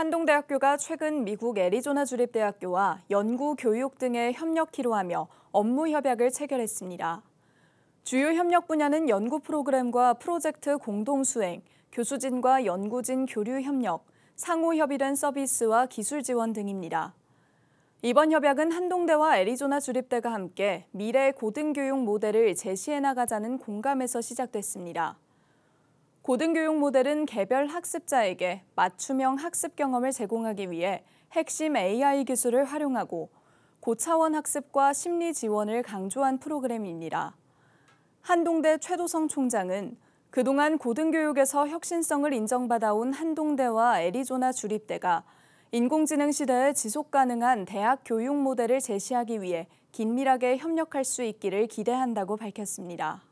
한동대학교가 최근 미국 애리조나 주립대학교와 연구, 교육 등의 협력키로 하며 업무 협약을 체결했습니다. 주요 협력 분야는 연구 프로그램과 프로젝트 공동 수행, 교수진과 연구진 교류 협력, 상호 협의된 서비스와 기술 지원 등입니다. 이번 협약은 한동대와 애리조나 주립대가 함께 미래 고등교육 모델을 제시해 나가자는 공감에서 시작됐습니다. 고등교육 모델은 개별 학습자에게 맞춤형 학습 경험을 제공하기 위해 핵심 AI 기술을 활용하고 고차원 학습과 심리 지원을 강조한 프로그램입니다. 한동대 최도성 총장은 그동안 고등교육에서 혁신성을 인정받아온 한동대와 애리조나 주립대가 인공지능 시대에 지속 가능한 대학 교육 모델을 제시하기 위해 긴밀하게 협력할 수 있기를 기대한다고 밝혔습니다.